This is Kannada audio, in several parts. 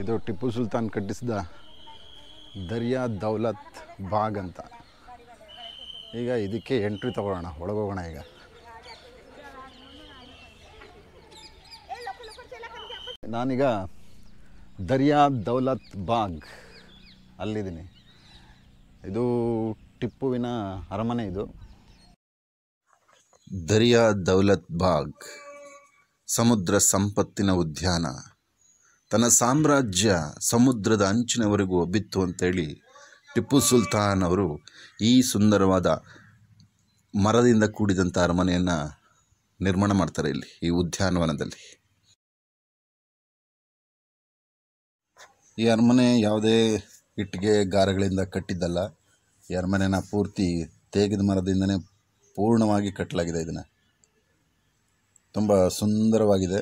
ಇದು ಟಿಪ್ಪು ಸುಲ್ತಾನ್ ಕಟ್ಟಿಸಿದ ದರ್ಯಾ ದೌಲತ್ ಬಾಗ್ ಅಂತ ಈಗ ಇದಕ್ಕೆ ಎಂಟ್ರಿ ತಗೊಳ್ಳೋಣ ಒಳಗೋಗೋಣ ಈಗ ನಾನೀಗ ದರ್ಯಾ ದೌಲತ್ ಬಾಗ್ ಅಲ್ಲಿದ್ದೀನಿ ಇದು ಟಿಪ್ಪುವಿನ ಅರಮನೆ ಇದು ದರ್ಯಾ ದೌಲತ್ ಬಾಗ್ ಸಮುದ್ರ ಸಂಪತ್ತಿನ ಉದ್ಯಾನ ತನ್ನ ಸಾಮ್ರಾಜ್ಯ ಸಮುದ್ರದ ಅಂಚಿನವರೆಗೂ ಬಿತ್ತು ಅಂತೇಳಿ ಟಿಪ್ಪು ಸುಲ್ತಾನ್ ಅವರು ಈ ಸುಂದರವಾದ ಮರದಿಂದ ಕೂಡಿದಂಥ ಅರಮನೆಯನ್ನು ನಿರ್ಮಾಣ ಮಾಡ್ತಾರೆ ಇಲ್ಲಿ ಈ ಉದ್ಯಾನವನದಲ್ಲಿ ಈ ಅರಮನೆ ಯಾವುದೇ ಇಟ್ಟಿಗೆ ಗಾರಗಳಿಂದ ಕಟ್ಟಿದ್ದಲ್ಲ ಈ ಅರಮನೆನ ಪೂರ್ತಿ ತೇಗಿದ ಮರದಿಂದನೇ ಪೂರ್ಣವಾಗಿ ಕಟ್ಟಲಾಗಿದೆ ಇದನ್ನು ತುಂಬ ಸುಂದರವಾಗಿದೆ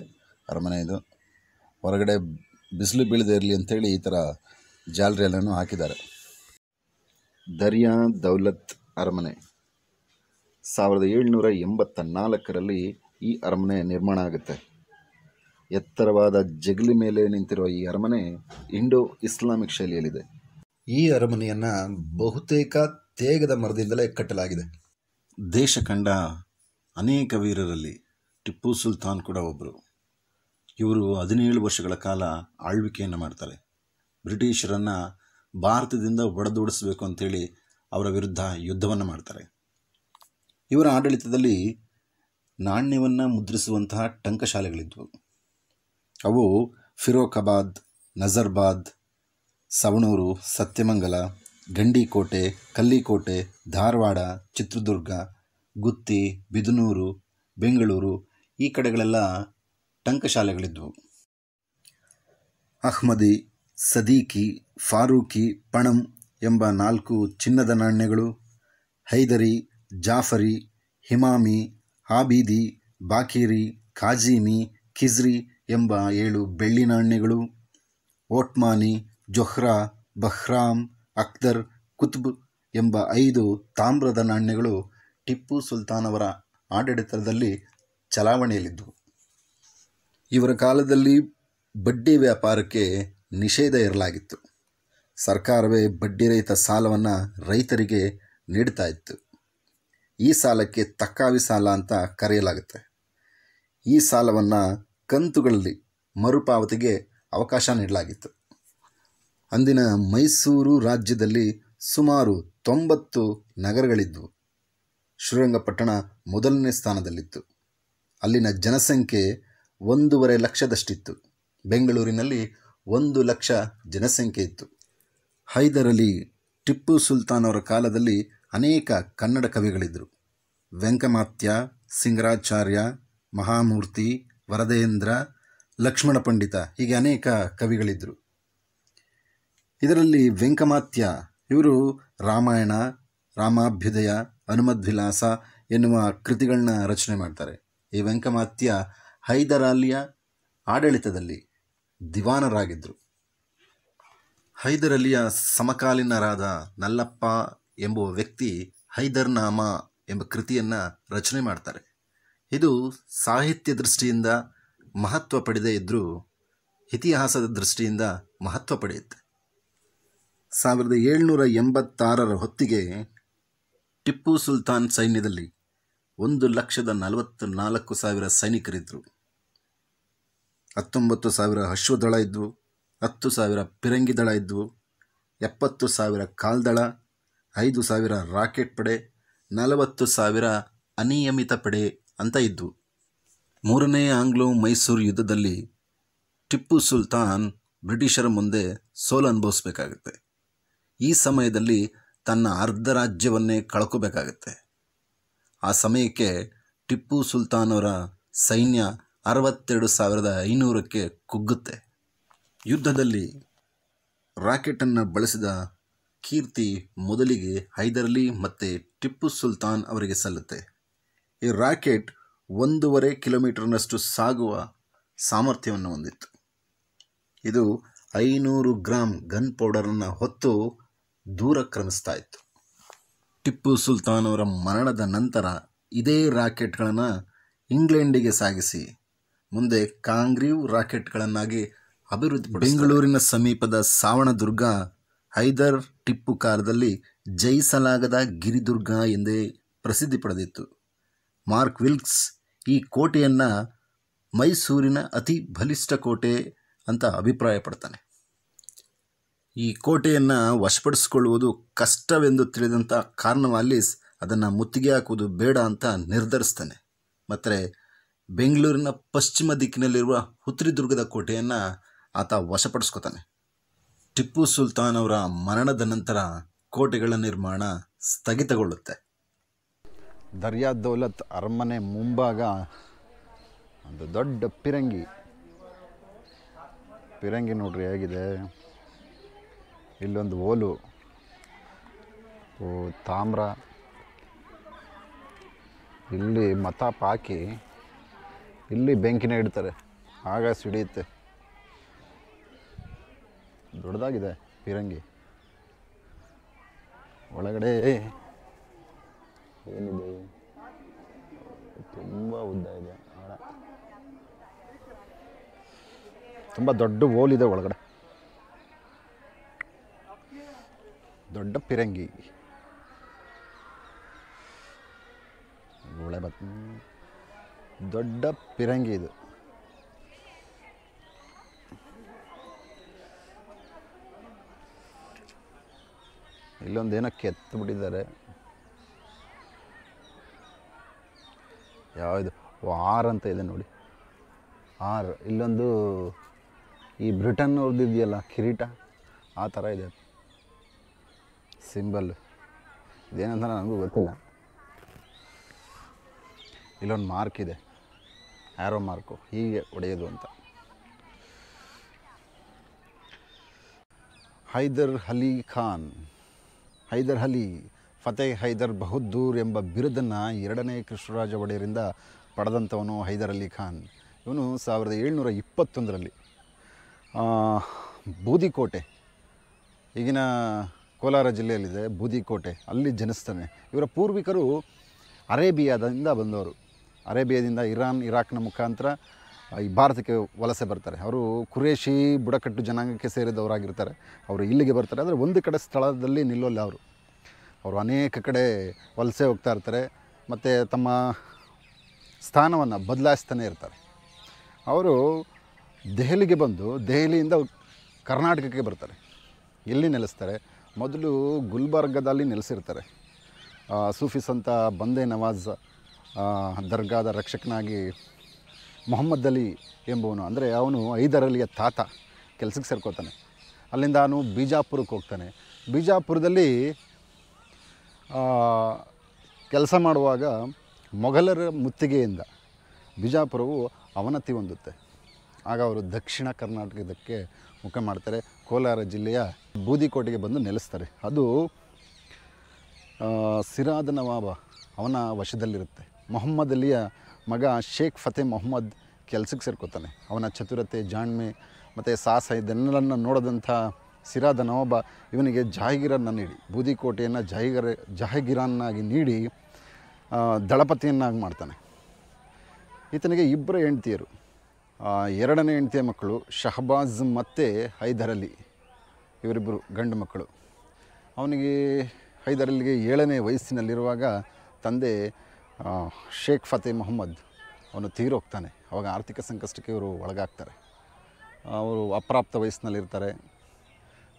ಅರಮನೆ ಇದು ಹೊರಗಡೆ ಬಿಸಿಲು ಬೀಳದೆ ಇರಲಿ ಅಂತೇಳಿ ಈ ಥರ ಜಾಲರಿಯಲ್ಲನ್ನು ಹಾಕಿದ್ದಾರೆ ದರ್ಯಾ ದೌಲತ್ ಅರಮನೆ ಸಾವಿರದ ಏಳ್ನೂರ ಎಂಬತ್ತ ನಾಲ್ಕರಲ್ಲಿ ಈ ಅರಮನೆ ನಿರ್ಮಾಣ ಆಗುತ್ತೆ ಎತ್ತರವಾದ ಜಗಲಿ ಮೇಲೆ ನಿಂತಿರುವ ಈ ಅರಮನೆ ಇಂಡೋ ಇಸ್ಲಾಮಿಕ್ ಶೈಲಿಯಲ್ಲಿದೆ ಈ ಅರಮನೆಯನ್ನು ಬಹುತೇಕ ತೇಗದ ಮರದಿಂದಲೇ ಕಟ್ಟಲಾಗಿದೆ ದೇಶ ಕಂಡ ಅನೇಕ ವೀರರಲ್ಲಿ ಟಿಪ್ಪು ಸುಲ್ತಾನ್ ಕೂಡ ಒಬ್ಬರು ಇವರು ಹದಿನೇಳು ವರ್ಷಗಳ ಕಾಲ ಆಳ್ವಿಕೆಯನ್ನು ಮಾಡ್ತಾರೆ ಬ್ರಿಟಿಷರನ್ನು ಭಾರತದಿಂದ ಒಡೆದೋಡಿಸಬೇಕು ಅಂಥೇಳಿ ಅವರ ವಿರುದ್ಧ ಯುದ್ಧವನ್ನು ಮಾಡ್ತಾರೆ ಇವರ ಆಡಳಿತದಲ್ಲಿ ನಾಣ್ಯವನ್ನು ಮುದ್ರಿಸುವಂತಹ ಟಂಕಶಾಲೆಗಳಿದ್ವು ಅವು ಫಿರೋಖಾಬಾದ್ ನಜರ್ಬಾದ್ ಸವಣೂರು ಸತ್ಯಮಂಗಲ ಗಂಡಿಕೋಟೆ ಕಲ್ಲಿಕೋಟೆ ಧಾರವಾಡ ಚಿತ್ರದುರ್ಗ ಗುತ್ತಿ ಬಿದನೂರು ಬೆಂಗಳೂರು ಈ ಕಡೆಗಳೆಲ್ಲ ಟಂಕಶಾಲೆಗಳಿದ್ವು ಅಹ್ಮದಿ ಸದೀಕಿ ಫಾರೂಕಿ ಪಣಂ ಎಂಬ ನಾಲ್ಕು ಚಿನ್ನದ ನಾಣ್ಯಗಳು ಹೈದರಿ ಜಾಫರಿ ಹಿಮಾಮಿ ಹಾಬೀದಿ ಬಾಕೀರಿ ಖಾಜೀಮಿ ಖಿಜ್ರಿ ಎಂಬ ಏಳು ಬೆಳ್ಳಿ ನಾಣ್ಯಗಳು ಓಟ್ಮಾನಿ ಜೊಹ್ರಾ ಬಹ್ರಾಮ್ ಅಕ್ದರ್ ಕುತ್ಬ್ ಎಂಬ ಐದು ತಾಮ್ರದ ನಾಣ್ಯಗಳು ಟಿಪ್ಪು ಸುಲ್ತಾನ್ ಅವರ ಆಡಳಿತದಲ್ಲಿ ಚಲಾವಣೆಯಲ್ಲಿದ್ದವು ಇವರ ಕಾಲದಲ್ಲಿ ಬಡ್ಡಿ ವ್ಯಾಪಾರಕ್ಕೆ ನಿಷೇಧ ಇರಲಾಗಿತ್ತು ಸರ್ಕಾರವೇ ಬಡ್ಡಿ ರಹಿತ ಸಾಲವನ್ನು ರೈತರಿಗೆ ನೀಡ್ತಾ ಇತ್ತು ಈ ಸಾಲಕ್ಕೆ ತಕ್ಕಾವಿ ಸಾಲ ಅಂತ ಕರೆಯಲಾಗುತ್ತೆ ಈ ಸಾಲವನ್ನು ಕಂತುಗಳಲ್ಲಿ ಮರುಪಾವತಿಗೆ ಅವಕಾಶ ನೀಡಲಾಗಿತ್ತು ಅಂದಿನ ಮೈಸೂರು ರಾಜ್ಯದಲ್ಲಿ ಸುಮಾರು ತೊಂಬತ್ತು ನಗರಗಳಿದ್ದವು ಶ್ರೀರಂಗಪಟ್ಟಣ ಮೊದಲನೇ ಸ್ಥಾನದಲ್ಲಿತ್ತು ಅಲ್ಲಿನ ಜನಸಂಖ್ಯೆ ಒಂದೂವರೆ ಲಕ್ಷದಷ್ಟಿತ್ತು ಬೆಂಗಳೂರಿನಲ್ಲಿ ಒಂದು ಲಕ್ಷ ಜನಸಂಖ್ಯೆ ಇತ್ತು ಹೈದರಲಿ ಟಿಪ್ಪು ಸುಲ್ತಾನ್ ಅವರ ಕಾಲದಲ್ಲಿ ಅನೇಕ ಕನ್ನಡ ಕವಿಗಳಿದ್ದರು ವೆಂಕಮಾತ್ಯ ಸಿಂಗರಾಚಾರ್ಯ ಮಹಾಮೂರ್ತಿ ವರದೇಂದ್ರ ಲಕ್ಷ್ಮಣ ಪಂಡಿತ ಹೀಗೆ ಅನೇಕ ಕವಿಗಳಿದ್ದರು ಇದರಲ್ಲಿ ವೆಂಕಮಾತ್ಯ ಇವರು ರಾಮಾಯಣ ರಾಮಾಭ್ಯುದಯ ಹನುಮದ್ವಿಲಾಸ ಎನ್ನುವ ಕೃತಿಗಳನ್ನ ರಚನೆ ಮಾಡ್ತಾರೆ ಈ ವೆಂಕಮಾತ್ಯ ಅಲಿಯ ಆಡಳಿತದಲ್ಲಿ ದಿವಾನರಾಗಿದ್ದರು ಅಲಿಯ ಸಮಕಾಲೀನರಾದ ನಲ್ಲಪ್ಪ ಎಂಬುವ ವ್ಯಕ್ತಿ ಹೈದರ್ನಾಮ ಎಂಬ ಕೃತಿಯನ್ನು ರಚನೆ ಮಾಡ್ತಾರೆ ಇದು ಸಾಹಿತ್ಯ ದೃಷ್ಟಿಯಿಂದ ಮಹತ್ವ ಪಡೆದೇ ಇದ್ದರೂ ಇತಿಹಾಸದ ದೃಷ್ಟಿಯಿಂದ ಮಹತ್ವ ಪಡೆಯುತ್ತೆ ಸಾವಿರದ ಏಳ್ನೂರ ಎಂಬತ್ತಾರರ ಹೊತ್ತಿಗೆ ಟಿಪ್ಪು ಸುಲ್ತಾನ್ ಸೈನ್ಯದಲ್ಲಿ ಒಂದು ಲಕ್ಷದ ನಲವತ್ತು ನಾಲ್ಕು ಸಾವಿರ ಸೈನಿಕರಿದ್ದರು ಹತ್ತೊಂಬತ್ತು ಸಾವಿರ ಅಶ್ವದಳ ಇದ್ದವು ಹತ್ತು ಸಾವಿರ ಪಿರಂಗಿ ದಳ ಇದ್ದವು ಎಪ್ಪತ್ತು ಸಾವಿರ ಕಾಲ್ದಳ ಐದು ಸಾವಿರ ರಾಕೆಟ್ ಪಡೆ ನಲವತ್ತು ಸಾವಿರ ಅನಿಯಮಿತ ಪಡೆ ಅಂತ ಇದ್ದವು ಮೂರನೇ ಆಂಗ್ಲೋ ಮೈಸೂರು ಯುದ್ಧದಲ್ಲಿ ಟಿಪ್ಪು ಸುಲ್ತಾನ್ ಬ್ರಿಟಿಷರ ಮುಂದೆ ಸೋಲು ಅನುಭವಿಸ್ಬೇಕಾಗುತ್ತೆ ಈ ಸಮಯದಲ್ಲಿ ತನ್ನ ಅರ್ಧ ರಾಜ್ಯವನ್ನೇ ಕಳ್ಕೋಬೇಕಾಗತ್ತೆ ಆ ಸಮಯಕ್ಕೆ ಟಿಪ್ಪು ಸುಲ್ತಾನ್ ಅವರ ಸೈನ್ಯ ಅರವತ್ತೆರಡು ಸಾವಿರದ ಐನೂರಕ್ಕೆ ಕುಗ್ಗುತ್ತೆ ಯುದ್ಧದಲ್ಲಿ ರಾಕೆಟನ್ನು ಬಳಸಿದ ಕೀರ್ತಿ ಮೊದಲಿಗೆ ಹೈದರ್ಲಿ ಮತ್ತು ಟಿಪ್ಪು ಸುಲ್ತಾನ್ ಅವರಿಗೆ ಸಲ್ಲುತ್ತೆ ಈ ರಾಕೆಟ್ ಒಂದೂವರೆ ಕಿಲೋಮೀಟರ್ನಷ್ಟು ಸಾಗುವ ಸಾಮರ್ಥ್ಯವನ್ನು ಹೊಂದಿತ್ತು ಇದು ಐನೂರು ಗ್ರಾಮ್ ಗನ್ ಪೌಡರನ್ನು ಹೊತ್ತು ದೂರ ಕ್ರಮಿಸ್ತಾ ಇತ್ತು ಟಿಪ್ಪು ಸುಲ್ತಾನ್ ಅವರ ಮರಣದ ನಂತರ ಇದೇ ರಾಕೆಟ್ಗಳನ್ನು ಇಂಗ್ಲೆಂಡಿಗೆ ಸಾಗಿಸಿ ಮುಂದೆ ಕಾಂಗ್ರೀವ್ ರಾಕೆಟ್ಗಳನ್ನಾಗಿ ಅಭಿವೃದ್ಧಿ ಬೆಂಗಳೂರಿನ ಸಮೀಪದ ಸಾವಣದುರ್ಗ ಹೈದರ್ ಟಿಪ್ಪು ಕಾಲದಲ್ಲಿ ಜಯಿಸಲಾಗದ ಗಿರಿದುರ್ಗ ಎಂದೇ ಪ್ರಸಿದ್ಧಿ ಪಡೆದಿತ್ತು ಮಾರ್ಕ್ ವಿಲ್ಕ್ಸ್ ಈ ಕೋಟೆಯನ್ನು ಮೈಸೂರಿನ ಅತಿ ಬಲಿಷ್ಠ ಕೋಟೆ ಅಂತ ಅಭಿಪ್ರಾಯಪಡ್ತಾನೆ ಈ ಕೋಟೆಯನ್ನು ವಶಪಡಿಸಿಕೊಳ್ಳುವುದು ಕಷ್ಟವೆಂದು ತಿಳಿದಂಥ ಕಾರ್ನವಾಲಿಸ್ ಅದನ್ನು ಮುತ್ತಿಗೆ ಹಾಕುವುದು ಬೇಡ ಅಂತ ನಿರ್ಧರಿಸ್ತಾನೆ ಮತ್ತು ಬೆಂಗಳೂರಿನ ಪಶ್ಚಿಮ ದಿಕ್ಕಿನಲ್ಲಿರುವ ಹುತ್ರಿದುರ್ಗದ ಕೋಟೆಯನ್ನು ಆತ ವಶಪಡಿಸ್ಕೋತಾನೆ ಟಿಪ್ಪು ಸುಲ್ತಾನ್ ಅವರ ಮರಣದ ನಂತರ ಕೋಟೆಗಳ ನಿರ್ಮಾಣ ಸ್ಥಗಿತಗೊಳ್ಳುತ್ತೆ ದರ್ಯಾ ದೌಲತ್ ಅರಮನೆ ಮುಂಭಾಗ ಒಂದು ದೊಡ್ಡ ಪಿರಂಗಿ ಪಿರಂಗಿ ನೋಡ್ರಿ ಹೇಗಿದೆ ಇಲ್ಲೊಂದು ಓಲು ತಾಮ್ರ ಇಲ್ಲಿ ಮತ ಪಾಕಿ ಇಲ್ಲಿ ಬೆಂಕಿನ ಇಡ್ತಾರೆ ಆಗ ಸಿಡಿಯುತ್ತೆ ದೊಡ್ಡದಾಗಿದೆ ಪಿರಂಗಿ ಒಳಗಡೆ ಏನಿದೆ ತುಂಬ ಉದ್ದ ಇದೆ ತುಂಬ ದೊಡ್ಡ ಇದೆ ಒಳಗಡೆ ದೊಡ್ಡ ಪಿರಂಗಿ ಒಳ್ಳೆ ದೊಡ್ಡ ಪಿರಂಗಿ ಇದು ಇಲ್ಲೊಂದೇನೋ ಕೆತ್ತಿಬಿಟ್ಟಿದ್ದಾರೆ ಬಿಟ್ಟಿದ್ದಾರೆ ಯಾವುದು ಆರ್ ಅಂತ ಇದೆ ನೋಡಿ ಆರ್ ಇಲ್ಲೊಂದು ಈ ಬ್ರಿಟನ್ ಇದೆಯಲ್ಲ ಕಿರೀಟ ಆ ಥರ ಇದೆ ಸಿಂಬಲ್ ಇದೇನಂತ ನನಗೂ ಗೊತ್ತಿಲ್ಲ ಇಲ್ಲೊಂದು ಮಾರ್ಕ್ ಇದೆ ಆ್ಯರೋ ಮಾರ್ಕು ಹೀಗೆ ಒಡೆಯೋದು ಅಂತ ಹೈದರ್ ಅಲಿ ಖಾನ್ ಹೈದರ್ ಅಲಿ ಫತೇಹ್ ಹೈದರ್ ಬಹದ್ದೂರ್ ಎಂಬ ಬಿರುದನ್ನು ಎರಡನೇ ಕೃಷ್ಣರಾಜ ಒಡೆಯರಿಂದ ಪಡೆದಂಥವನು ಹೈದರ್ ಅಲಿ ಖಾನ್ ಇವನು ಸಾವಿರದ ಏಳ್ನೂರ ಇಪ್ಪತ್ತೊಂದರಲ್ಲಿ ಬೂದಿಕೋಟೆ ಈಗಿನ ಕೋಲಾರ ಜಿಲ್ಲೆಯಲ್ಲಿದೆ ಬೂದಿಕೋಟೆ ಅಲ್ಲಿ ಜನಿಸ್ತಾನೆ ಇವರ ಪೂರ್ವಿಕರು ಅರೇಬಿಯಾದಿಂದ ಬಂದವರು ಅರೇಬಿಯಾದಿಂದ ಇರಾನ್ ಇರಾಕ್ನ ಮುಖಾಂತರ ಈ ಭಾರತಕ್ಕೆ ವಲಸೆ ಬರ್ತಾರೆ ಅವರು ಕುರೇಷಿ ಬುಡಕಟ್ಟು ಜನಾಂಗಕ್ಕೆ ಸೇರಿದವರಾಗಿರ್ತಾರೆ ಅವರು ಇಲ್ಲಿಗೆ ಬರ್ತಾರೆ ಆದರೆ ಒಂದು ಕಡೆ ಸ್ಥಳದಲ್ಲಿ ನಿಲ್ಲೋಲ್ಲ ಅವರು ಅವರು ಅನೇಕ ಕಡೆ ವಲಸೆ ಹೋಗ್ತಾ ಇರ್ತಾರೆ ಮತ್ತು ತಮ್ಮ ಸ್ಥಾನವನ್ನು ಬದಲಾಯಿಸ್ತಾನೆ ಇರ್ತಾರೆ ಅವರು ದೆಹಲಿಗೆ ಬಂದು ದೆಹಲಿಯಿಂದ ಕರ್ನಾಟಕಕ್ಕೆ ಬರ್ತಾರೆ ಎಲ್ಲಿ ನೆಲೆಸ್ತಾರೆ ಮೊದಲು ಗುಲ್ಬರ್ಗದಲ್ಲಿ ನೆಲೆಸಿರ್ತಾರೆ ಸೂಫಿಸಂತ ಸಂತ ಬಂದೆ ನವಾಜ್ ದರ್ಗಾದ ರಕ್ಷಕನಾಗಿ ಮೊಹಮ್ಮದ್ ಅಲಿ ಎಂಬವನು ಅಂದರೆ ಅವನು ಐದರಲ್ಲಿಯ ತಾತ ಕೆಲಸಕ್ಕೆ ಸೇರ್ಕೋತಾನೆ ಅಲ್ಲಿಂದ ಅವನು ಬಿಜಾಪುರಕ್ಕೆ ಹೋಗ್ತಾನೆ ಬಿಜಾಪುರದಲ್ಲಿ ಕೆಲಸ ಮಾಡುವಾಗ ಮೊಘಲರ ಮುತ್ತಿಗೆಯಿಂದ ಬಿಜಾಪುರವು ಅವನತಿ ಹೊಂದುತ್ತೆ ಆಗ ಅವರು ದಕ್ಷಿಣ ಕರ್ನಾಟಕದಕ್ಕೆ ಮುಖ ಮಾಡ್ತಾರೆ ಕೋಲಾರ ಜಿಲ್ಲೆಯ ಬೂದಿಕೋಟೆಗೆ ಬಂದು ನೆಲೆಸ್ತಾರೆ ಅದು ಸಿರಾದ ನವಾಬ ಅವನ ವಶದಲ್ಲಿರುತ್ತೆ ಮೊಹಮ್ಮದ್ ಅಲಿಯ ಮಗ ಶೇಖ್ ಫತೇ ಮೊಹಮ್ಮದ್ ಕೆಲಸಕ್ಕೆ ಸೇರ್ಕೋತಾನೆ ಅವನ ಚತುರತೆ ಜಾಣ್ಮೆ ಮತ್ತು ಸಾಹಸ ಇದನ್ನೆಲ್ಲನ್ನು ನೋಡದಂಥ ಸಿರಾದ ನವಾಬ ಇವನಿಗೆ ಜಹಾಗೀರನ್ನು ನೀಡಿ ಬೂದಿಕೋಟೆಯನ್ನು ಜಹಾಗೀರ ಜಾಹಗೀರನ್ನಾಗಿ ನೀಡಿ ದಳಪತಿಯನ್ನಾಗಿ ಮಾಡ್ತಾನೆ ಈತನಿಗೆ ಇಬ್ಬರು ಹೆಂಡ್ತಿಯರು ಎರಡನೇ ಹೆಂಡ್ತಿಯ ಮಕ್ಕಳು ಶಹಬಾಜ್ ಮತ್ತು ಹೈದರಲಿ ಇವರಿಬ್ಬರು ಗಂಡು ಮಕ್ಕಳು ಅವನಿಗೆ ಹೈದರಲ್ಲಿಗೆ ಏಳನೇ ವಯಸ್ಸಿನಲ್ಲಿರುವಾಗ ತಂದೆ ಶೇಖ್ ಫತೇ ಮೊಹಮ್ಮದ್ ಅವನು ತೀರೋಗ್ತಾನೆ ಅವಾಗ ಆರ್ಥಿಕ ಸಂಕಷ್ಟಕ್ಕೆ ಇವರು ಒಳಗಾಗ್ತಾರೆ ಅವರು ಅಪ್ರಾಪ್ತ ವಯಸ್ಸಿನಲ್ಲಿರ್ತಾರೆ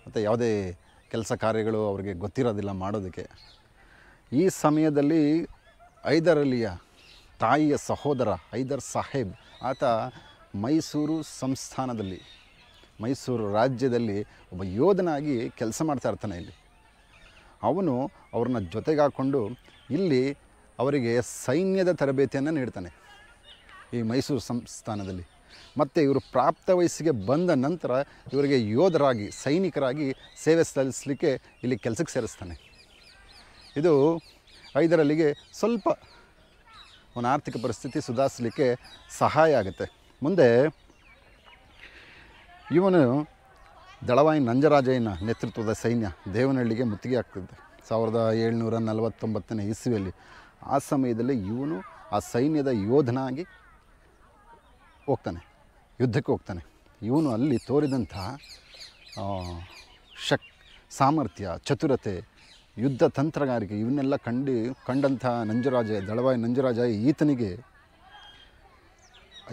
ಮತ್ತು ಯಾವುದೇ ಕೆಲಸ ಕಾರ್ಯಗಳು ಅವರಿಗೆ ಗೊತ್ತಿರೋದಿಲ್ಲ ಮಾಡೋದಕ್ಕೆ ಈ ಸಮಯದಲ್ಲಿ ಐದರಲ್ಲಿಯ ತಾಯಿಯ ಸಹೋದರ ಐದರ್ ಸಾಹೇಬ್ ಆತ ಮೈಸೂರು ಸಂಸ್ಥಾನದಲ್ಲಿ ಮೈಸೂರು ರಾಜ್ಯದಲ್ಲಿ ಒಬ್ಬ ಯೋಧನಾಗಿ ಕೆಲಸ ಮಾಡ್ತಾ ಇರ್ತಾನೆ ಇಲ್ಲಿ ಅವನು ಅವ್ರನ್ನ ಜೊತೆಗಾಕೊಂಡು ಇಲ್ಲಿ ಅವರಿಗೆ ಸೈನ್ಯದ ತರಬೇತಿಯನ್ನು ನೀಡ್ತಾನೆ ಈ ಮೈಸೂರು ಸಂಸ್ಥಾನದಲ್ಲಿ ಮತ್ತು ಇವರು ಪ್ರಾಪ್ತ ವಯಸ್ಸಿಗೆ ಬಂದ ನಂತರ ಇವರಿಗೆ ಯೋಧರಾಗಿ ಸೈನಿಕರಾಗಿ ಸೇವೆ ಸಲ್ಲಿಸಲಿಕ್ಕೆ ಇಲ್ಲಿ ಕೆಲಸಕ್ಕೆ ಸೇರಿಸ್ತಾನೆ ಇದು ಐದರಲ್ಲಿಗೆ ಸ್ವಲ್ಪ ಅವನ ಆರ್ಥಿಕ ಪರಿಸ್ಥಿತಿ ಸುಧಾರಿಸಲಿಕ್ಕೆ ಸಹಾಯ ಆಗುತ್ತೆ ಮುಂದೆ ಇವನು ದಳವಾಯಿ ನಂಜರಾಜಯ್ಯನ ನೇತೃತ್ವದ ಸೈನ್ಯ ದೇವನಹಳ್ಳಿಗೆ ಮುತ್ತಿಗೆ ಆಗ್ತಿದ್ದೆ ಸಾವಿರದ ಏಳ್ನೂರ ನಲವತ್ತೊಂಬತ್ತನೇ ಇಸ್ವಿಯಲ್ಲಿ ಆ ಸಮಯದಲ್ಲಿ ಇವನು ಆ ಸೈನ್ಯದ ಯೋಧನಾಗಿ ಹೋಗ್ತಾನೆ ಯುದ್ಧಕ್ಕೆ ಹೋಗ್ತಾನೆ ಇವನು ಅಲ್ಲಿ ತೋರಿದಂಥ ಶಕ್ ಸಾಮರ್ಥ್ಯ ಚತುರತೆ ಯುದ್ಧ ತಂತ್ರಗಾರಿಕೆ ಇವನ್ನೆಲ್ಲ ಕಂಡು ಕಂಡಂಥ ನಂಜರಾಜ ದಳವಾಯಿ ನಂಜರಾಜ ಈತನಿಗೆ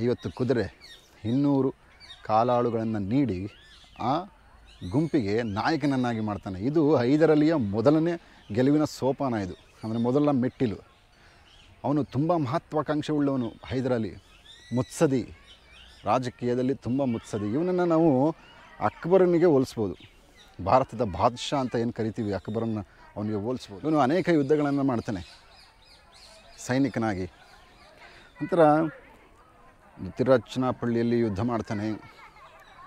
ಐವತ್ತು ಕುದುರೆ ಇನ್ನೂರು ಕಾಲಾಳುಗಳನ್ನು ನೀಡಿ ಆ ಗುಂಪಿಗೆ ನಾಯಕನನ್ನಾಗಿ ಮಾಡ್ತಾನೆ ಇದು ಐದರಲ್ಲಿಯ ಮೊದಲನೇ ಗೆಲುವಿನ ಸೋಪಾನ ಇದು ಅಂದರೆ ಮೊದಲ ಮೆಟ್ಟಿಲು ಅವನು ತುಂಬ ಮಹತ್ವಾಕಾಂಕ್ಷೆ ಉಳ್ಳವನು ಹೈದರಾಲಿ ಮುತ್ಸದಿ ರಾಜಕೀಯದಲ್ಲಿ ತುಂಬ ಮುತ್ಸದಿ ಇವನನ್ನು ನಾವು ಅಕ್ಬರನಿಗೆ ಹೋಲಿಸ್ಬೋದು ಭಾರತದ ಬಾದ್ಶಾ ಅಂತ ಏನು ಕರಿತೀವಿ ಅಕ್ಬರನ್ನು ಅವನಿಗೆ ಹೋಲಿಸ್ಬೋದು ಇವನು ಅನೇಕ ಯುದ್ಧಗಳನ್ನು ಮಾಡ್ತಾನೆ ಸೈನಿಕನಾಗಿ ನಂತರ ತಿರುಚನಾಪಳ್ಳಿಯಲ್ಲಿ ಯುದ್ಧ ಮಾಡ್ತಾನೆ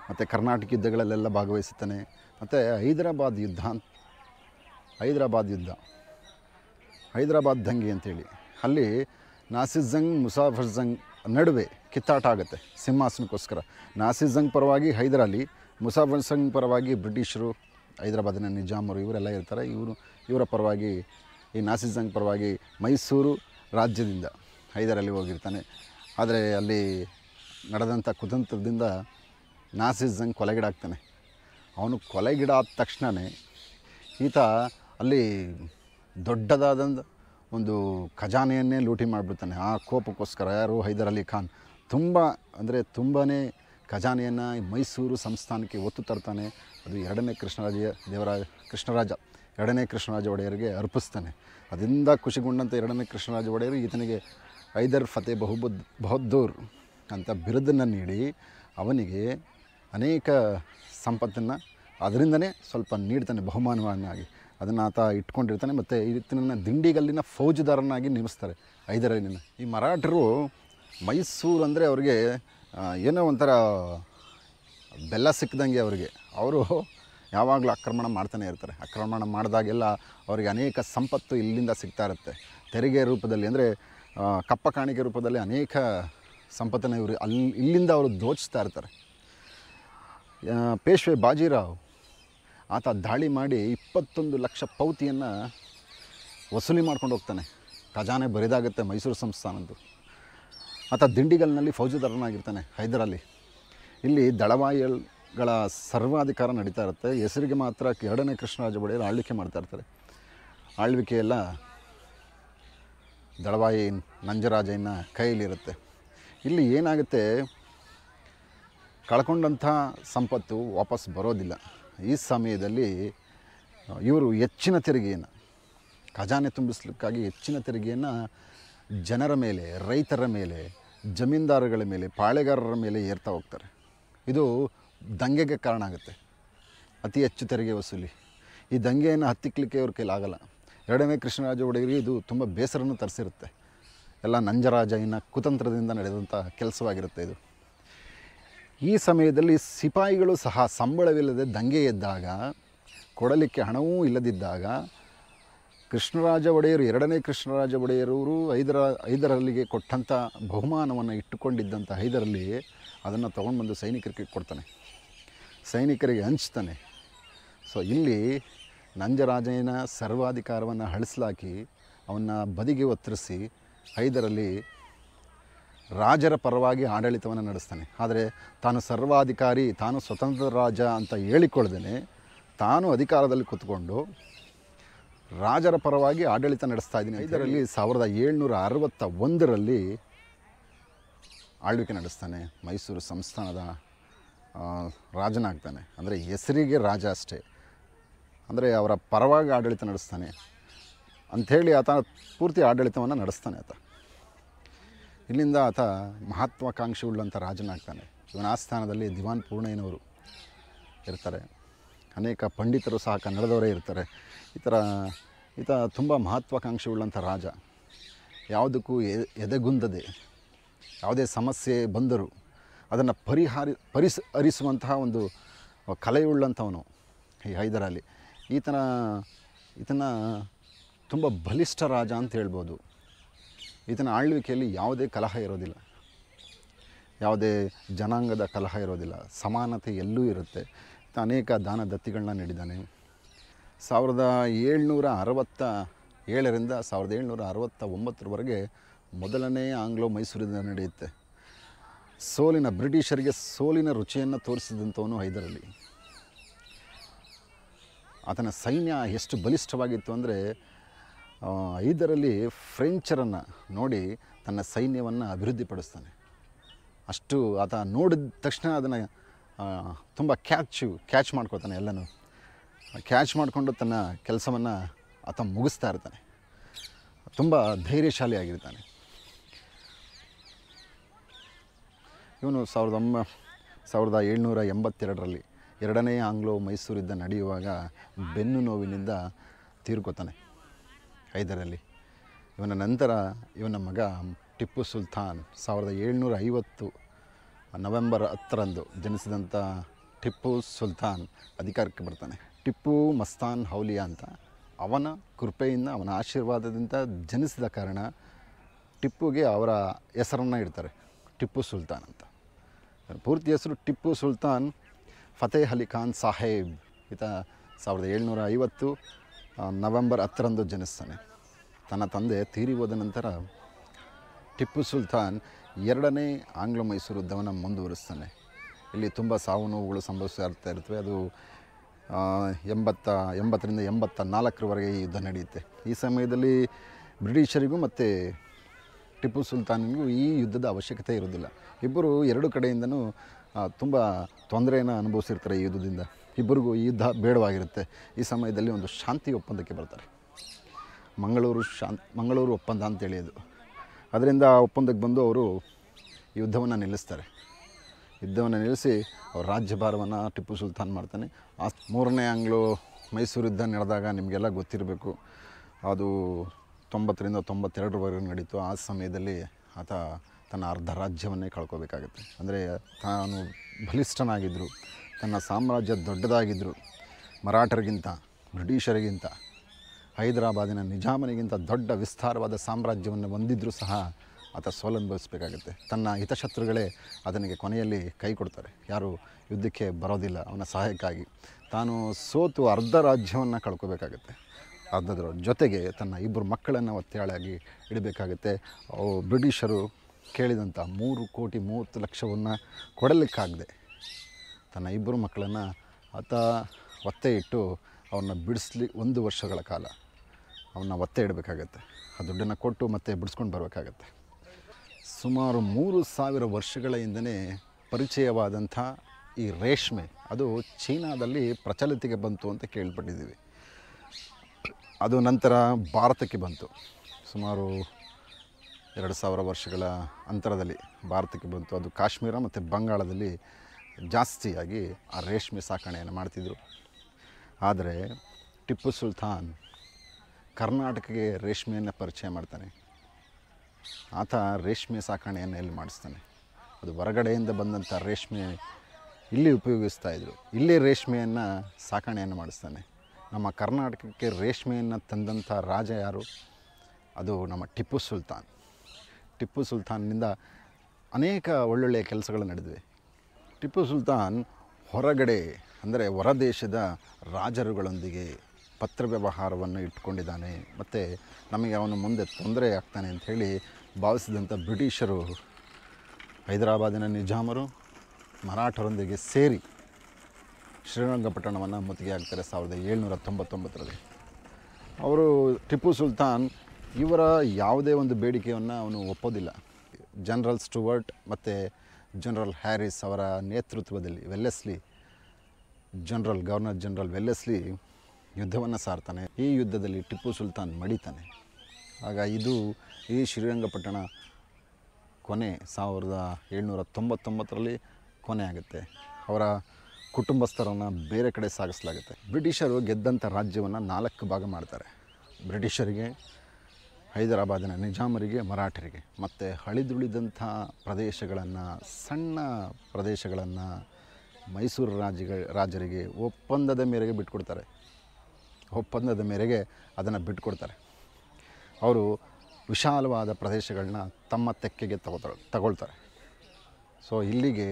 ಮತ್ತು ಕರ್ನಾಟಕ ಯುದ್ಧಗಳಲ್ಲೆಲ್ಲ ಭಾಗವಹಿಸುತ್ತಾನೆ ಮತ್ತು ಹೈದರಾಬಾದ್ ಯುದ್ಧ ಹೈದರಾಬಾದ್ ಯುದ್ಧ ಹೈದರಾಬಾದ್ ದಂಗೆ ಅಂತೇಳಿ ಅಲ್ಲಿ ಮುಸಾಫರ್ ಮುಸಾಫರ್ಜಂಗ್ ನಡುವೆ ಕಿತ್ತಾಟ ಆಗುತ್ತೆ ಸಿಂಹಾಸನಕ್ಕೋಸ್ಕರ ಜಂಗ್ ಪರವಾಗಿ ಹೈದರಾಲಿ ಜಂಗ್ ಪರವಾಗಿ ಬ್ರಿಟಿಷರು ಹೈದರಾಬಾದಿನ ನಿಜಾಮರು ಇವರೆಲ್ಲ ಇರ್ತಾರೆ ಇವರು ಇವರ ಪರವಾಗಿ ಈ ಜಂಗ್ ಪರವಾಗಿ ಮೈಸೂರು ರಾಜ್ಯದಿಂದ ಹೈದರಾಲಿ ಹೋಗಿರ್ತಾನೆ ಆದರೆ ಅಲ್ಲಿ ನಡೆದಂಥ ಕುತಂತ್ರದಿಂದ ಜಂಗ್ ಕೊಲೆಗೀಡಾಗ್ತಾನೆ ಅವನು ಕೊಲೆಗಿಡಾದ ತಕ್ಷಣವೇ ಈತ ಅಲ್ಲಿ ದೊಡ್ಡದಾದಂಥ ಒಂದು ಖಜಾನೆಯನ್ನೇ ಲೂಟಿ ಮಾಡಿಬಿಡ್ತಾನೆ ಆ ಕೋಪಕ್ಕೋಸ್ಕರ ಯಾರು ಹೈದರ್ ಅಲಿ ಖಾನ್ ತುಂಬ ಅಂದರೆ ತುಂಬಾ ಖಜಾನೆಯನ್ನು ಮೈಸೂರು ಸಂಸ್ಥಾನಕ್ಕೆ ಒತ್ತು ತರ್ತಾನೆ ಅದು ಎರಡನೇ ಕೃಷ್ಣರಾಜ ದೇವರಾಜ ಕೃಷ್ಣರಾಜ ಎರಡನೇ ಕೃಷ್ಣರಾಜ ಒಡೆಯರಿಗೆ ಅರ್ಪಿಸ್ತಾನೆ ಅದರಿಂದ ಖುಷಿಗೊಂಡಂಥ ಎರಡನೇ ಕೃಷ್ಣರಾಜ ಒಡೆಯರು ಈತನಿಗೆ ಹೈದರ್ ಫತೆ ಬಹುಬುದ್ ಬಹದ್ದೂರ್ ಅಂತ ಬಿರುದನ್ನು ನೀಡಿ ಅವನಿಗೆ ಅನೇಕ ಸಂಪತ್ತನ್ನು ಅದರಿಂದನೇ ಸ್ವಲ್ಪ ನೀಡ್ತಾನೆ ಬಹುಮಾನವನ್ನಾಗಿ ಅದನ್ನು ಆತ ಇಟ್ಕೊಂಡಿರ್ತಾನೆ ಮತ್ತು ಇದನ್ನ ದಿಂಡಿಗಲ್ಲಿನ ಫೌಜ್ದಾರನಾಗಿ ನೇಮಿಸ್ತಾರೆ ಐದರಲ್ಲಿನ ಈ ಮರಾಠರು ಮೈಸೂರು ಅಂದರೆ ಅವ್ರಿಗೆ ಏನೋ ಒಂಥರ ಬೆಲ್ಲ ಸಿಕ್ಕದಂಗೆ ಅವರಿಗೆ ಅವರು ಯಾವಾಗಲೂ ಆಕ್ರಮಣ ಮಾಡ್ತಾನೆ ಇರ್ತಾರೆ ಆಕ್ರಮಣ ಮಾಡಿದಾಗೆಲ್ಲ ಅವರಿಗೆ ಅನೇಕ ಸಂಪತ್ತು ಇಲ್ಲಿಂದ ಸಿಗ್ತಾ ಇರುತ್ತೆ ತೆರಿಗೆ ರೂಪದಲ್ಲಿ ಅಂದರೆ ಕಪ್ಪ ಕಾಣಿಕೆ ರೂಪದಲ್ಲಿ ಅನೇಕ ಸಂಪತ್ತನ್ನು ಇವರು ಅಲ್ಲಿ ಇಲ್ಲಿಂದ ಅವರು ದೋಚಿಸ್ತಾ ಇರ್ತಾರೆ ಪೇಶ್ವೆ ಬಾಜಿರಾವ್ ಆತ ದಾಳಿ ಮಾಡಿ ಇಪ್ಪತ್ತೊಂದು ಲಕ್ಷ ಪೌತಿಯನ್ನು ವಸೂಲಿ ಮಾಡ್ಕೊಂಡು ಹೋಗ್ತಾನೆ ಖಜಾನೆ ಬರಿದಾಗುತ್ತೆ ಮೈಸೂರು ಸಂಸ್ಥಾನದ್ದು ಆತ ದಿಂಡಿಗಲ್ನಲ್ಲಿ ಫೌಜುದಾರನಾಗಿರ್ತಾನೆ ಹೈದರಾಲಿ ಇಲ್ಲಿ ದಳವಾಯಿಗಳ ಸರ್ವಾಧಿಕಾರ ನಡೀತಾ ಇರುತ್ತೆ ಹೆಸರಿಗೆ ಮಾತ್ರ ಎರಡನೇ ಕೃಷ್ಣರಾಜ ಒಡೆಯರು ಆಳ್ವಿಕೆ ಮಾಡ್ತಾ ಇರ್ತಾರೆ ಆಳ್ವಿಕೆಯೆಲ್ಲ ದಳವಾಯಿ ನಂಜರಾಜಯ್ಯನ ಕೈಯಲ್ಲಿರುತ್ತೆ ಇಲ್ಲಿ ಏನಾಗುತ್ತೆ ಕಳ್ಕೊಂಡಂಥ ಸಂಪತ್ತು ವಾಪಸ್ ಬರೋದಿಲ್ಲ ಈ ಸಮಯದಲ್ಲಿ ಇವರು ಹೆಚ್ಚಿನ ತೆರಿಗೆಯನ್ನು ಖಜಾನೆ ತುಂಬಿಸ್ಲಿಕ್ಕಾಗಿ ಹೆಚ್ಚಿನ ತೆರಿಗೆಯನ್ನು ಜನರ ಮೇಲೆ ರೈತರ ಮೇಲೆ ಜಮೀನ್ದಾರಗಳ ಮೇಲೆ ಪಾಳೆಗಾರರ ಮೇಲೆ ಏರ್ತಾ ಹೋಗ್ತಾರೆ ಇದು ದಂಗೆಗೆ ಕಾರಣ ಆಗುತ್ತೆ ಅತಿ ಹೆಚ್ಚು ತೆರಿಗೆ ವಸೂಲಿ ಈ ದಂಗೆಯನ್ನು ಹತ್ತಿಕ್ಲಿಕ್ಕೆ ಅವ್ರ ಕೈಲಾಗಲ್ಲ ಎರಡನೇ ಕೃಷ್ಣರಾಜ ಒಡೆಯರಿಗೆ ಇದು ತುಂಬ ಬೇಸರನ್ನು ತರಿಸಿರುತ್ತೆ ಎಲ್ಲ ನಂಜರಾಜ ಇನ್ನು ಕುತಂತ್ರದಿಂದ ನಡೆದಂಥ ಕೆಲಸವಾಗಿರುತ್ತೆ ಇದು ಈ ಸಮಯದಲ್ಲಿ ಸಿಪಾಯಿಗಳು ಸಹ ಸಂಬಳವಿಲ್ಲದೆ ದಂಗೆ ಎದ್ದಾಗ ಕೊಡಲಿಕ್ಕೆ ಹಣವೂ ಇಲ್ಲದಿದ್ದಾಗ ಕೃಷ್ಣರಾಜ ಒಡೆಯರು ಎರಡನೇ ಕೃಷ್ಣರಾಜ ಒಡೆಯರವರು ಐದರ ಐದರಲ್ಲಿಗೆ ಕೊಟ್ಟಂಥ ಬಹುಮಾನವನ್ನು ಇಟ್ಟುಕೊಂಡಿದ್ದಂಥ ಐದರಲ್ಲಿ ಅದನ್ನು ತೊಗೊಂಡು ಬಂದು ಸೈನಿಕರಿಗೆ ಕೊಡ್ತಾನೆ ಸೈನಿಕರಿಗೆ ಹಂಚ್ತಾನೆ ಸೊ ಇಲ್ಲಿ ನಂಜರಾಜನ ಸರ್ವಾಧಿಕಾರವನ್ನು ಅಳಿಸ್ಲಾಕಿ ಅವನ್ನ ಬದಿಗೆ ಒತ್ತರಿಸಿ ಐದರಲ್ಲಿ ರಾಜರ ಪರವಾಗಿ ಆಡಳಿತವನ್ನು ನಡೆಸ್ತಾನೆ ಆದರೆ ತಾನು ಸರ್ವಾಧಿಕಾರಿ ತಾನು ಸ್ವತಂತ್ರ ರಾಜ ಅಂತ ಹೇಳಿಕೊಳ್ಳದೇ ತಾನು ಅಧಿಕಾರದಲ್ಲಿ ಕೂತ್ಕೊಂಡು ರಾಜರ ಪರವಾಗಿ ಆಡಳಿತ ನಡೆಸ್ತಾ ಇದ್ದೀನಿ ಇದರಲ್ಲಿ ಸಾವಿರದ ಏಳ್ನೂರ ಅರವತ್ತ ಒಂದರಲ್ಲಿ ಆಳ್ವಿಕೆ ನಡೆಸ್ತಾನೆ ಮೈಸೂರು ಸಂಸ್ಥಾನದ ರಾಜನಾಗ್ತಾನೆ ಅಂದರೆ ಹೆಸರಿಗೆ ರಾಜ ಅಷ್ಟೇ ಅಂದರೆ ಅವರ ಪರವಾಗಿ ಆಡಳಿತ ನಡೆಸ್ತಾನೆ ಅಂಥೇಳಿ ಆತ ಪೂರ್ತಿ ಆಡಳಿತವನ್ನು ನಡೆಸ್ತಾನೆ ಆತ ಇಲ್ಲಿಂದ ಆತ ಮಹತ್ವಾಕಾಂಕ್ಷೆ ಉಳ್ಳಂಥ ರಾಜನಾಗ್ತಾನೆ ಇವನ ಆಸ್ಥಾನದಲ್ಲಿ ದಿವಾನ್ ಪೂರ್ಣಯ್ಯನವರು ಇರ್ತಾರೆ ಅನೇಕ ಪಂಡಿತರು ಸಹ ಕನ್ನಡದವರೇ ಇರ್ತಾರೆ ಈ ಥರ ಈತ ತುಂಬ ಮಹತ್ವಾಕಾಂಕ್ಷಿ ಉಳ್ಳಂಥ ರಾಜ ಯಾವುದಕ್ಕೂ ಎದೆಗುಂದದೆ ಯಾವುದೇ ಸಮಸ್ಯೆ ಬಂದರೂ ಅದನ್ನು ಪರಿಹಾರ ಪರಿಸ್ ಹರಿಸುವಂತಹ ಒಂದು ಕಲೆಯುಳ್ಳಂಥವನು ಈ ಹೈದರಾಲಿ ಈತನ ಈತನ ತುಂಬ ಬಲಿಷ್ಠ ರಾಜ ಅಂತ ಹೇಳ್ಬೋದು ಈತನ ಆಳ್ವಿಕೆಯಲ್ಲಿ ಯಾವುದೇ ಕಲಹ ಇರೋದಿಲ್ಲ ಯಾವುದೇ ಜನಾಂಗದ ಕಲಹ ಇರೋದಿಲ್ಲ ಸಮಾನತೆ ಎಲ್ಲೂ ಇರುತ್ತೆ ಅನೇಕ ದಾನ ದತ್ತಿಗಳನ್ನ ನೀಡಿದ್ದಾನೆ ಸಾವಿರದ ಏಳ್ನೂರ ಅರವತ್ತ ಏಳರಿಂದ ಸಾವಿರದ ಏಳ್ನೂರ ಅರವತ್ತ ಒಂಬತ್ತರವರೆಗೆ ಮೊದಲನೇ ಆಂಗ್ಲೋ ಮೈಸೂರಿಂದ ನಡೆಯುತ್ತೆ ಸೋಲಿನ ಬ್ರಿಟಿಷರಿಗೆ ಸೋಲಿನ ರುಚಿಯನ್ನು ತೋರಿಸಿದಂಥವನು ಹೈದರಲ್ಲಿ ಆತನ ಸೈನ್ಯ ಎಷ್ಟು ಬಲಿಷ್ಠವಾಗಿತ್ತು ಅಂದರೆ ಐದರಲ್ಲಿ ಫ್ರೆಂಚರನ್ನು ನೋಡಿ ತನ್ನ ಸೈನ್ಯವನ್ನು ಅಭಿವೃದ್ಧಿಪಡಿಸ್ತಾನೆ ಅಷ್ಟು ಆತ ನೋಡಿದ ತಕ್ಷಣ ಅದನ್ನು ತುಂಬ ಕ್ಯಾಚು ಕ್ಯಾಚ್ ಮಾಡ್ಕೋತಾನೆ ಎಲ್ಲನೂ ಕ್ಯಾಚ್ ಮಾಡಿಕೊಂಡು ತನ್ನ ಕೆಲಸವನ್ನು ಆತ ಮುಗಿಸ್ತಾ ಇರ್ತಾನೆ ತುಂಬ ಧೈರ್ಯಶಾಲಿಯಾಗಿರ್ತಾನೆ ಇವನು ಸಾವಿರದ ಒಂಬ ಸಾವಿರದ ಏಳ್ನೂರ ಎಂಬತ್ತೆರಡರಲ್ಲಿ ಎರಡನೇ ಆಂಗ್ಲೋ ಮೈಸೂರಿಂದ ನಡೆಯುವಾಗ ಬೆನ್ನು ನೋವಿನಿಂದ ತೀರ್ಕೋತಾನೆ ಹೈದರಲ್ಲಿ ಇವನ ನಂತರ ಇವನ ಮಗ ಟಿಪ್ಪು ಸುಲ್ತಾನ್ ಸಾವಿರದ ಏಳ್ನೂರ ಐವತ್ತು ನವೆಂಬರ್ ಹತ್ತರಂದು ಜನಿಸಿದಂಥ ಟಿಪ್ಪು ಸುಲ್ತಾನ್ ಅಧಿಕಾರಕ್ಕೆ ಬರ್ತಾನೆ ಟಿಪ್ಪು ಮಸ್ತಾನ್ ಹೌಲಿಯಾ ಅಂತ ಅವನ ಕೃಪೆಯಿಂದ ಅವನ ಆಶೀರ್ವಾದದಿಂದ ಜನಿಸಿದ ಕಾರಣ ಟಿಪ್ಪುಗೆ ಅವರ ಹೆಸರನ್ನು ಇಡ್ತಾರೆ ಟಿಪ್ಪು ಸುಲ್ತಾನ್ ಅಂತ ಪೂರ್ತಿ ಹೆಸರು ಟಿಪ್ಪು ಸುಲ್ತಾನ್ ಫತೇಹ್ ಅಲಿ ಖಾನ್ ಸಾಹೇಬ್ ಈತ ಸಾವಿರದ ಏಳ್ನೂರ ಐವತ್ತು ನವೆಂಬರ್ ಹತ್ತರಂದು ಜನಿಸ್ತಾನೆ ತನ್ನ ತಂದೆ ತೀರಿ ಹೋದ ನಂತರ ಟಿಪ್ಪು ಸುಲ್ತಾನ್ ಎರಡನೇ ಆಂಗ್ಲ ಮೈಸೂರು ಯುದ್ಧವನ್ನು ಮುಂದುವರಿಸ್ತಾನೆ ಇಲ್ಲಿ ತುಂಬ ಸಾವು ನೋವುಗಳು ಸಂಭವಿಸ್ತಾ ಇರ್ತವೆ ಅದು ಎಂಬತ್ತ ಎಂಬತ್ತರಿಂದ ಎಂಬತ್ತ ನಾಲ್ಕರವರೆಗೆ ಈ ಯುದ್ಧ ನಡೆಯುತ್ತೆ ಈ ಸಮಯದಲ್ಲಿ ಬ್ರಿಟಿಷರಿಗೂ ಮತ್ತು ಟಿಪ್ಪು ಸುಲ್ತಾನಿಗೂ ಈ ಯುದ್ಧದ ಅವಶ್ಯಕತೆ ಇರೋದಿಲ್ಲ ಇಬ್ಬರು ಎರಡು ಕಡೆಯಿಂದನೂ ತುಂಬ ತೊಂದರೆಯನ್ನು ಅನುಭವಿಸಿರ್ತಾರೆ ಈ ಯುದ್ಧದಿಂದ ಇಬ್ಬರಿಗೂ ಯುದ್ಧ ಬೇಡವಾಗಿರುತ್ತೆ ಈ ಸಮಯದಲ್ಲಿ ಒಂದು ಶಾಂತಿ ಒಪ್ಪಂದಕ್ಕೆ ಬರ್ತಾರೆ ಮಂಗಳೂರು ಶಾಂತ್ ಮಂಗಳೂರು ಒಪ್ಪಂದ ಅಂತೇಳಿ ಅದು ಅದರಿಂದ ಆ ಒಪ್ಪಂದಕ್ಕೆ ಬಂದು ಅವರು ಯುದ್ಧವನ್ನು ನಿಲ್ಲಿಸ್ತಾರೆ ಯುದ್ಧವನ್ನು ನಿಲ್ಲಿಸಿ ಅವ್ರ ರಾಜ್ಯಭಾರವನ್ನು ಟಿಪ್ಪು ಸುಲ್ತಾನ್ ಮಾಡ್ತಾನೆ ಆ ಮೂರನೇ ಆಂಗ್ಲೋ ಮೈಸೂರು ಯುದ್ಧ ನಡೆದಾಗ ನಿಮಗೆಲ್ಲ ಗೊತ್ತಿರಬೇಕು ಅದು ತೊಂಬತ್ತರಿಂದ ತೊಂಬತ್ತೆರಡರವರೆಗೂ ನಡೀತು ಆ ಸಮಯದಲ್ಲಿ ಆತ ತನ್ನ ಅರ್ಧ ರಾಜ್ಯವನ್ನೇ ಕಳ್ಕೋಬೇಕಾಗುತ್ತೆ ಅಂದರೆ ತಾನು ಬಲಿಷ್ಠನಾಗಿದ್ದರು ತನ್ನ ಸಾಮ್ರಾಜ್ಯ ದೊಡ್ಡದಾಗಿದ್ದರು ಮರಾಠರಿಗಿಂತ ಬ್ರಿಟಿಷರಿಗಿಂತ ಹೈದರಾಬಾದಿನ ನಿಜಾಮನಿಗಿಂತ ದೊಡ್ಡ ವಿಸ್ತಾರವಾದ ಸಾಮ್ರಾಜ್ಯವನ್ನು ಹೊಂದಿದ್ದರೂ ಸಹ ಆತ ಸೋಲನುಭವಿಸಬೇಕಾಗುತ್ತೆ ತನ್ನ ಹಿತಶತ್ರುಗಳೇ ಅದನಿಗೆ ಕೊನೆಯಲ್ಲಿ ಕೈ ಕೊಡ್ತಾರೆ ಯಾರು ಯುದ್ಧಕ್ಕೆ ಬರೋದಿಲ್ಲ ಅವನ ಸಹಾಯಕ್ಕಾಗಿ ತಾನು ಸೋತು ಅರ್ಧ ರಾಜ್ಯವನ್ನು ಕಳ್ಕೋಬೇಕಾಗುತ್ತೆ ಅರ್ಧದ್ರ ಜೊತೆಗೆ ತನ್ನ ಇಬ್ಬರು ಮಕ್ಕಳನ್ನು ಒತ್ತಾಳೆಯಾಗಿ ಇಡಬೇಕಾಗುತ್ತೆ ಬ್ರಿಟಿಷರು ಕೇಳಿದಂಥ ಮೂರು ಕೋಟಿ ಮೂವತ್ತು ಲಕ್ಷವನ್ನು ಕೊಡಲಿಕ್ಕಾಗದೆ ತನ್ನ ಇಬ್ಬರು ಮಕ್ಕಳನ್ನು ಆತ ಒತ್ತೆ ಇಟ್ಟು ಅವನ್ನ ಬಿಡಿಸ್ಲಿ ಒಂದು ವರ್ಷಗಳ ಕಾಲ ಅವನ್ನ ಒತ್ತೆ ಇಡಬೇಕಾಗತ್ತೆ ಆ ದುಡ್ಡನ್ನು ಕೊಟ್ಟು ಮತ್ತೆ ಬಿಡಿಸ್ಕೊಂಡು ಬರಬೇಕಾಗತ್ತೆ ಸುಮಾರು ಮೂರು ಸಾವಿರ ವರ್ಷಗಳ ಹಿಂದನೇ ಪರಿಚಯವಾದಂಥ ಈ ರೇಷ್ಮೆ ಅದು ಚೀನಾದಲ್ಲಿ ಪ್ರಚಲಿತಿಗೆ ಬಂತು ಅಂತ ಕೇಳ್ಪಟ್ಟಿದ್ದೀವಿ ಅದು ನಂತರ ಭಾರತಕ್ಕೆ ಬಂತು ಸುಮಾರು ಎರಡು ಸಾವಿರ ವರ್ಷಗಳ ಅಂತರದಲ್ಲಿ ಭಾರತಕ್ಕೆ ಬಂತು ಅದು ಕಾಶ್ಮೀರ ಮತ್ತು ಬಂಗಾಳದಲ್ಲಿ ಜಾಸ್ತಿಯಾಗಿ ಆ ರೇಷ್ಮೆ ಸಾಕಣೆಯನ್ನು ಮಾಡ್ತಿದ್ರು ಆದರೆ ಟಿಪ್ಪು ಸುಲ್ತಾನ್ ಕರ್ನಾಟಕಕ್ಕೆ ರೇಷ್ಮೆಯನ್ನು ಪರಿಚಯ ಮಾಡ್ತಾನೆ ಆತ ರೇಷ್ಮೆ ಸಾಕಣೆಯನ್ನು ಎಲ್ಲಿ ಮಾಡಿಸ್ತಾನೆ ಅದು ಹೊರಗಡೆಯಿಂದ ಬಂದಂಥ ರೇಷ್ಮೆ ಇಲ್ಲಿ ಉಪಯೋಗಿಸ್ತಾ ಇದ್ದರು ಇಲ್ಲಿ ರೇಷ್ಮೆಯನ್ನು ಸಾಕಣೆಯನ್ನು ಮಾಡಿಸ್ತಾನೆ ನಮ್ಮ ಕರ್ನಾಟಕಕ್ಕೆ ರೇಷ್ಮೆಯನ್ನು ತಂದಂಥ ರಾಜ ಯಾರು ಅದು ನಮ್ಮ ಟಿಪ್ಪು ಸುಲ್ತಾನ್ ಟಿಪ್ಪು ಸುಲ್ತಾನ್ನಿಂದ ಅನೇಕ ಒಳ್ಳೊಳ್ಳೆಯ ಕೆಲಸಗಳು ನಡೆದಿವೆ ಟಿಪ್ಪು ಸುಲ್ತಾನ್ ಹೊರಗಡೆ ಅಂದರೆ ಹೊರದೇಶದ ರಾಜರುಗಳೊಂದಿಗೆ ಪತ್ರ ವ್ಯವಹಾರವನ್ನು ಇಟ್ಕೊಂಡಿದ್ದಾನೆ ಮತ್ತು ನಮಗೆ ಅವನು ಮುಂದೆ ತೊಂದರೆ ಆಗ್ತಾನೆ ಅಂತ ಹೇಳಿ ಭಾವಿಸಿದಂಥ ಬ್ರಿಟಿಷರು ಹೈದರಾಬಾದಿನ ನಿಜಾಮರು ಮರಾಠರೊಂದಿಗೆ ಸೇರಿ ಶ್ರೀರಂಗಪಟ್ಟಣವನ್ನು ಮುತ್ತಿಗೆ ಹಾಕ್ತಾರೆ ಸಾವಿರದ ಏಳ್ನೂರ ತೊಂಬತ್ತೊಂಬತ್ತರಲ್ಲಿ ಅವರು ಟಿಪ್ಪು ಸುಲ್ತಾನ್ ಇವರ ಯಾವುದೇ ಒಂದು ಬೇಡಿಕೆಯನ್ನು ಅವನು ಒಪ್ಪೋದಿಲ್ಲ ಜನರಲ್ ಸ್ಟುವರ್ಟ್ ಮತ್ತು ಜನರಲ್ ಹ್ಯಾರಿಸ್ ಅವರ ನೇತೃತ್ವದಲ್ಲಿ Wellesley general governor general Wellesley ಯುದ್ಧವನ್ನು ಸಾರ್ತಾನೆ ಈ ಯುದ್ಧದಲ್ಲಿ ಟಿಪ್ಪು ಸುಲ್ತಾನ್ ಮಡಿತಾನೆ ಆಗ ಇದು ಈ ಶ್ರೀರಂಗಪಟ್ಟಣ ಕೊನೆ ಸಾವಿರದ ಏಳ್ನೂರ ತೊಂಬತ್ತೊಂಬತ್ತರಲ್ಲಿ ಕೊನೆ ಆಗುತ್ತೆ ಅವರ ಕುಟುಂಬಸ್ಥರನ್ನು ಬೇರೆ ಕಡೆ ಸಾಗಿಸಲಾಗುತ್ತೆ ಬ್ರಿಟಿಷರು ಗೆದ್ದಂಥ ರಾಜ್ಯವನ್ನು ನಾಲ್ಕು ಭಾಗ ಮಾಡ್ತಾರೆ ಬ್ರಿಟಿಷರಿಗೆ ಹೈದರಾಬಾದಿನ ನಿಜಾಮರಿಗೆ ಮರಾಠರಿಗೆ ಮತ್ತು ಹಳಿದುಳಿದಂಥ ಪ್ರದೇಶಗಳನ್ನು ಸಣ್ಣ ಪ್ರದೇಶಗಳನ್ನು ಮೈಸೂರು ರಾಜ್ಯಗ ರಾಜರಿಗೆ ಒಪ್ಪಂದದ ಮೇರೆಗೆ ಬಿಟ್ಕೊಡ್ತಾರೆ ಒಪ್ಪಂದದ ಮೇರೆಗೆ ಅದನ್ನು ಬಿಟ್ಕೊಡ್ತಾರೆ ಅವರು ವಿಶಾಲವಾದ ಪ್ರದೇಶಗಳನ್ನ ತಮ್ಮ ತೆಕ್ಕೆಗೆ ತಗೋತಾರೆ ತಗೊಳ್ತಾರೆ ಸೊ ಇಲ್ಲಿಗೆ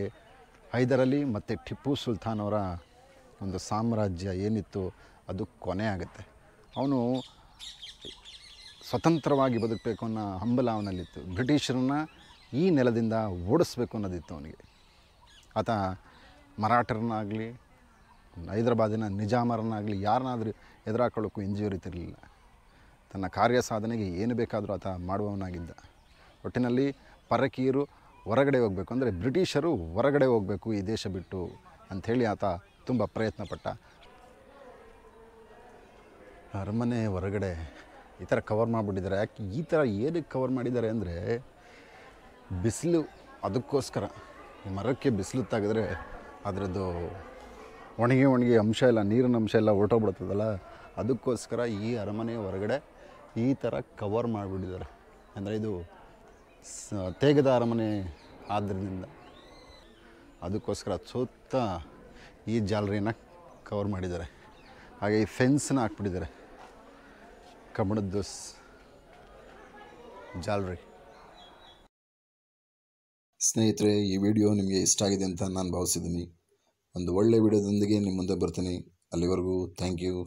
ಹೈದರಲಿ ಮತ್ತು ಟಿಪ್ಪು ಸುಲ್ತಾನ್ ಅವರ ಒಂದು ಸಾಮ್ರಾಜ್ಯ ಏನಿತ್ತು ಅದು ಕೊನೆ ಆಗುತ್ತೆ ಅವನು ಸ್ವತಂತ್ರವಾಗಿ ಬದುಕಬೇಕು ಅನ್ನೋ ಹಂಬಲ ಅವನಲ್ಲಿತ್ತು ಬ್ರಿಟಿಷರನ್ನ ಈ ನೆಲದಿಂದ ಓಡಿಸ್ಬೇಕು ಅನ್ನೋದಿತ್ತು ಅವನಿಗೆ ಆತ ಮರಾಠರನ್ನಾಗಲಿ ಹೈದರಾಬಾದಿನ ನಿಜಾಮರನ್ನಾಗಲಿ ಯಾರನ್ನಾದರೂ ಎದುರಾಕೊಳ್ಳೋಕ್ಕೂ ಹಿಂಜರಿತಿರಲಿಲ್ಲ ತನ್ನ ಕಾರ್ಯ ಸಾಧನೆಗೆ ಏನು ಬೇಕಾದರೂ ಆತ ಮಾಡುವವನಾಗಿದ್ದ ಒಟ್ಟಿನಲ್ಲಿ ಪರಕೀಯರು ಹೊರಗಡೆ ಹೋಗಬೇಕು ಅಂದರೆ ಬ್ರಿಟಿಷರು ಹೊರಗಡೆ ಹೋಗಬೇಕು ಈ ದೇಶ ಬಿಟ್ಟು ಅಂಥೇಳಿ ಆತ ತುಂಬ ಪ್ರಯತ್ನಪಟ್ಟ ಅರಮನೆ ಹೊರಗಡೆ ಈ ಥರ ಕವರ್ ಮಾಡಿಬಿಟ್ಟಿದ್ದಾರೆ ಯಾಕೆ ಈ ಥರ ಏನಕ್ಕೆ ಕವರ್ ಮಾಡಿದ್ದಾರೆ ಅಂದರೆ ಬಿಸಿಲು ಅದಕ್ಕೋಸ್ಕರ ಮರಕ್ಕೆ ಬಿಸಿಲು ತಾಗಿದ್ರೆ ಅದರದ್ದು ಒಣಗಿ ಒಣಗಿ ಅಂಶ ಇಲ್ಲ ನೀರಿನ ಅಂಶ ಎಲ್ಲ ಹೊರಟೋಗ್ಬಿಡ್ತದಲ್ಲ ಅದಕ್ಕೋಸ್ಕರ ಈ ಅರಮನೆ ಹೊರಗಡೆ ಈ ಥರ ಕವರ್ ಮಾಡಿಬಿಟ್ಟಿದ್ದಾರೆ ಅಂದರೆ ಇದು ಸ ತೇಗದ ಅರಮನೆ ಆದ್ದರಿಂದ ಅದಕ್ಕೋಸ್ಕರ ಸುತ್ತ ಈ ಜಾಲರಿನ ಕವರ್ ಮಾಡಿದ್ದಾರೆ ಹಾಗೆ ಈ ಫೆನ್ಸನ್ನ ಹಾಕ್ಬಿಟ್ಟಿದ್ದಾರೆ ಕಬ್ಬಣದ್ದು ಜಾಲರಿ ಸ್ನೇಹಿತರೆ ಈ ವಿಡಿಯೋ ನಿಮಗೆ ಇಷ್ಟ ಆಗಿದೆ ಅಂತ ನಾನು ಭಾವಿಸಿದ್ದೀನಿ ಒಂದು ಒಳ್ಳೆಯ ವಿಡಿಯೋದೊಂದಿಗೆ ನಿಮ್ಮ ಮುಂದೆ ಬರ್ತೀನಿ ಅಲ್ಲಿವರೆಗೂ ಥ್ಯಾಂಕ್ ಯು